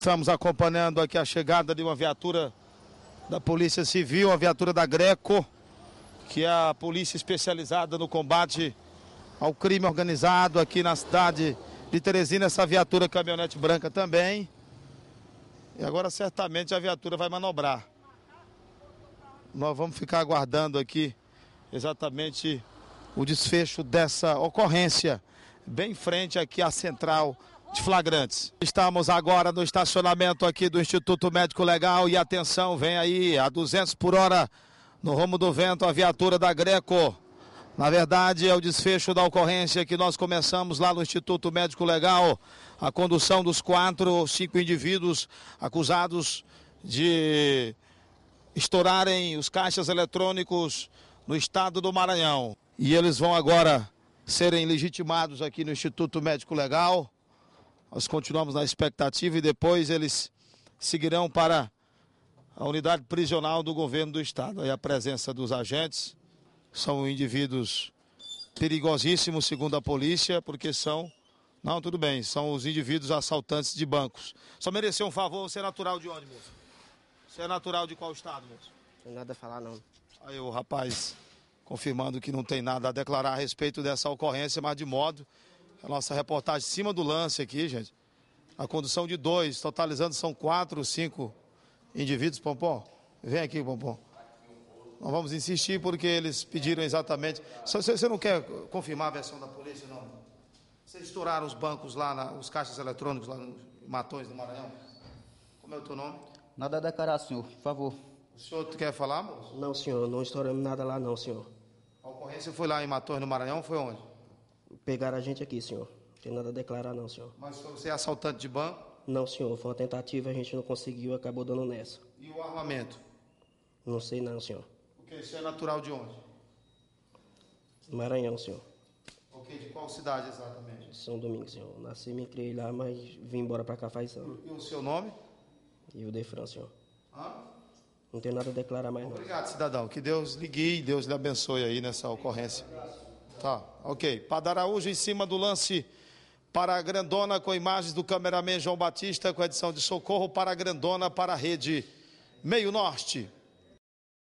Estamos acompanhando aqui a chegada de uma viatura da Polícia Civil, uma viatura da Greco, que é a polícia especializada no combate ao crime organizado aqui na cidade de Teresina. Essa viatura é caminhonete branca também. E agora certamente a viatura vai manobrar. Nós vamos ficar aguardando aqui exatamente o desfecho dessa ocorrência, bem em frente aqui à central de flagrantes. Estamos agora no estacionamento aqui do Instituto Médico Legal e atenção, vem aí a 200 por hora no rumo do vento a viatura da Greco. Na verdade, é o desfecho da ocorrência que nós começamos lá no Instituto Médico Legal. A condução dos quatro ou cinco indivíduos acusados de estourarem os caixas eletrônicos no estado do Maranhão. E eles vão agora serem legitimados aqui no Instituto Médico Legal. Nós continuamos na expectativa e depois eles seguirão para a unidade prisional do governo do estado. Aí a presença dos agentes são indivíduos perigosíssimos, segundo a polícia, porque são. Não, tudo bem, são os indivíduos assaltantes de bancos. Só mereceu um favor, você é natural de onde, moço? Você é natural de qual estado, moço? Não tem nada a falar, não. Aí o rapaz confirmando que não tem nada a declarar a respeito dessa ocorrência, mas de modo a nossa reportagem em cima do lance aqui, gente. A condução de dois, totalizando são quatro, cinco indivíduos. Pompom, vem aqui, Pompom. Nós vamos insistir porque eles pediram exatamente. Você, você não quer confirmar a versão da polícia, não? Vocês estouraram os bancos lá, na, os caixas eletrônicos lá em Matões do Maranhão? Como é o teu nome? Nada a declarar, senhor, por favor. O senhor quer falar, moço? Não, senhor, não estouramos nada lá, não, senhor. A ocorrência foi lá em Matões do Maranhão, foi onde? pegaram a gente aqui, senhor. Não tem nada a declarar, não, senhor. Mas você é assaltante de banco? Não, senhor. Foi uma tentativa, a gente não conseguiu, acabou dando nessa. E o armamento? Não sei, não, senhor. Ok, isso é natural de onde? Maranhão, senhor. Ok, de qual cidade exatamente? São Domingos, senhor. Nasci, me criei lá, mas vim embora para cá faz anos. E o seu nome? E o Defran, senhor. Hã? Não tem nada a declarar mais, Obrigado, não. Obrigado, cidadão. Que Deus lhe guie, Deus lhe abençoe aí nessa ocorrência. Tá, ok. Padaraújo em cima do lance para a Grandona com imagens do cameraman João Batista com edição de socorro para a Grandona para a rede Meio Norte.